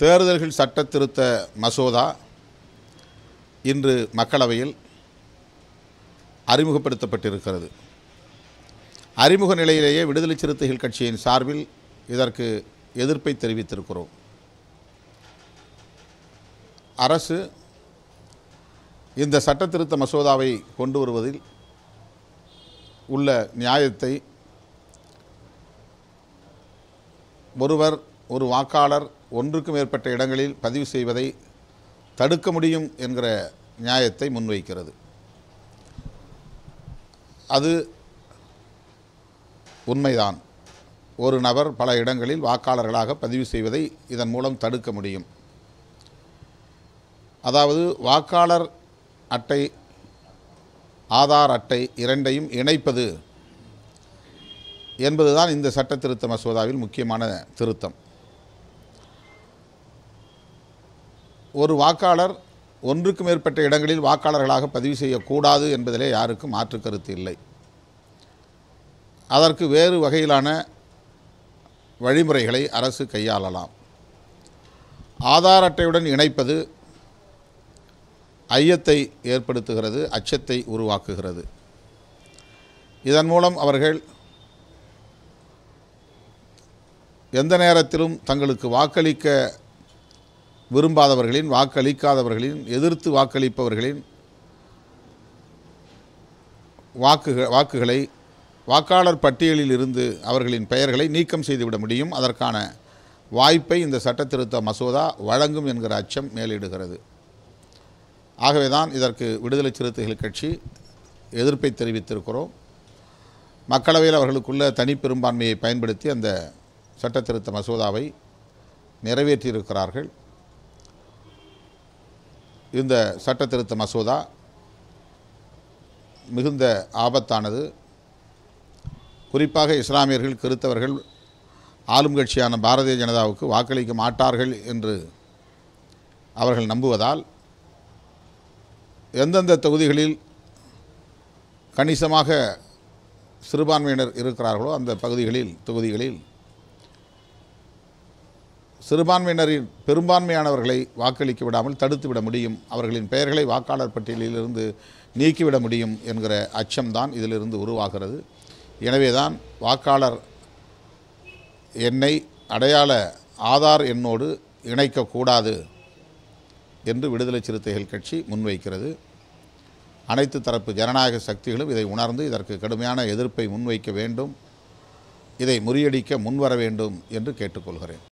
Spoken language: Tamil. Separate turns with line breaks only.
தேர்தல்கள் சட்ட திருத்த மசோதா இன்று மக்களவையில் அறிமுகப்படுத்தப்பட்டிருக்கிறது அறிமுக நிலையிலேயே விடுதலை சிறுத்தைகள் கட்சியின் சார்பில் இதற்கு எதிர்ப்பை தெரிவித்திருக்கிறோம் அரசு இந்த திருத்த மசோதாவை கொண்டு வருவதில் உள்ள நியாயத்தை ஒருவர் ஒரு வாக்காளர் ஒன்றுக்கு மேற்பட்ட இடங்களில் பதிவு செய்வதை தடுக்க முடியும் என்கிற நியாயத்தை முன்வைக்கிறது அது உண்மைதான் ஒரு நபர் பல இடங்களில் வாக்காளர்களாக பதிவு செய்வதை இதன் மூலம் தடுக்க முடியும் அதாவது வாக்காளர் அட்டை ஆதார் அட்டை இரண்டையும் இணைப்பது என்பதுதான் இந்த சட்ட திருத்த மசோதாவில் முக்கியமான திருத்தம் ஒரு வாக்காளர் ஒன்றுக்கு மேற்பட்ட இடங்களில் வாக்காளர்களாக பதிவு செய்யக்கூடாது என்பதிலே யாருக்கும் மாற்று கருத்து இல்லை அதற்கு வேறு வகையிலான வழிமுறைகளை அரசு கையாளலாம் ஆதார் அட்டையுடன் இணைப்பது ஐயத்தை ஏற்படுத்துகிறது அச்சத்தை உருவாக்குகிறது இதன் மூலம் அவர்கள் எந்த நேரத்திலும் தங்களுக்கு வாக்களிக்க விரும்பாதவர்களின் வாக்களிக்காதவர்களின் எதிர்த்து வாக்களிப்பவர்களின் வாக்குகள் வாக்குகளை வாக்காளர் பட்டியலில் இருந்து அவர்களின் பெயர்களை நீக்கம் செய்துவிட முடியும் அதற்கான வாய்ப்பை இந்த சட்டத்திருத்த மசோதா வழங்கும் என்கிற அச்சம் மேலிடுகிறது ஆகவேதான் இதற்கு விடுதலை சிறுத்தைகள் கட்சி எதிர்ப்பை தெரிவித்திருக்கிறோம் மக்களவையில் அவர்களுக்குள்ள தனி பெரும்பான்மையை பயன்படுத்தி அந்த சட்டத்திருத்த மசோதாவை நிறைவேற்றியிருக்கிறார்கள் இந்த சட்ட திருத்த மசோதா மிகுந்த ஆபத்தானது குறிப்பாக இஸ்லாமியர்கள் கிறித்தவர்கள் ஆளும் கட்சியான பாரதிய ஜனதாவுக்கு வாக்களிக்க மாட்டார்கள் என்று அவர்கள் நம்புவதால் எந்தெந்த தொகுதிகளில் கணிசமாக சிறுபான்மையினர் இருக்கிறார்களோ அந்த பகுதிகளில் தொகுதிகளில் சிறுபான்மையினரின் பெரும்பான்மையானவர்களை வாக்களிக்க விடாமல் தடுத்துவிட முடியும் அவர்களின் பெயர்களை வாக்காளர் பட்டியலிலிருந்து நீக்கிவிட முடியும் என்கிற அச்சம்தான் இதிலிருந்து உருவாகிறது எனவே தான் வாக்காளர் எண்ணை அடையாள ஆதார் எண்ணோடு இணைக்கக்கூடாது என்று விடுதலை சிறுத்தைகள் கட்சி முன்வைக்கிறது அனைத்து தரப்பு ஜனநாயக சக்திகளும் இதை உணர்ந்து இதற்கு கடுமையான எதிர்ப்பை முன்வைக்க வேண்டும் இதை முறியடிக்க முன்வர வேண்டும் என்று கேட்டுக்கொள்கிறேன்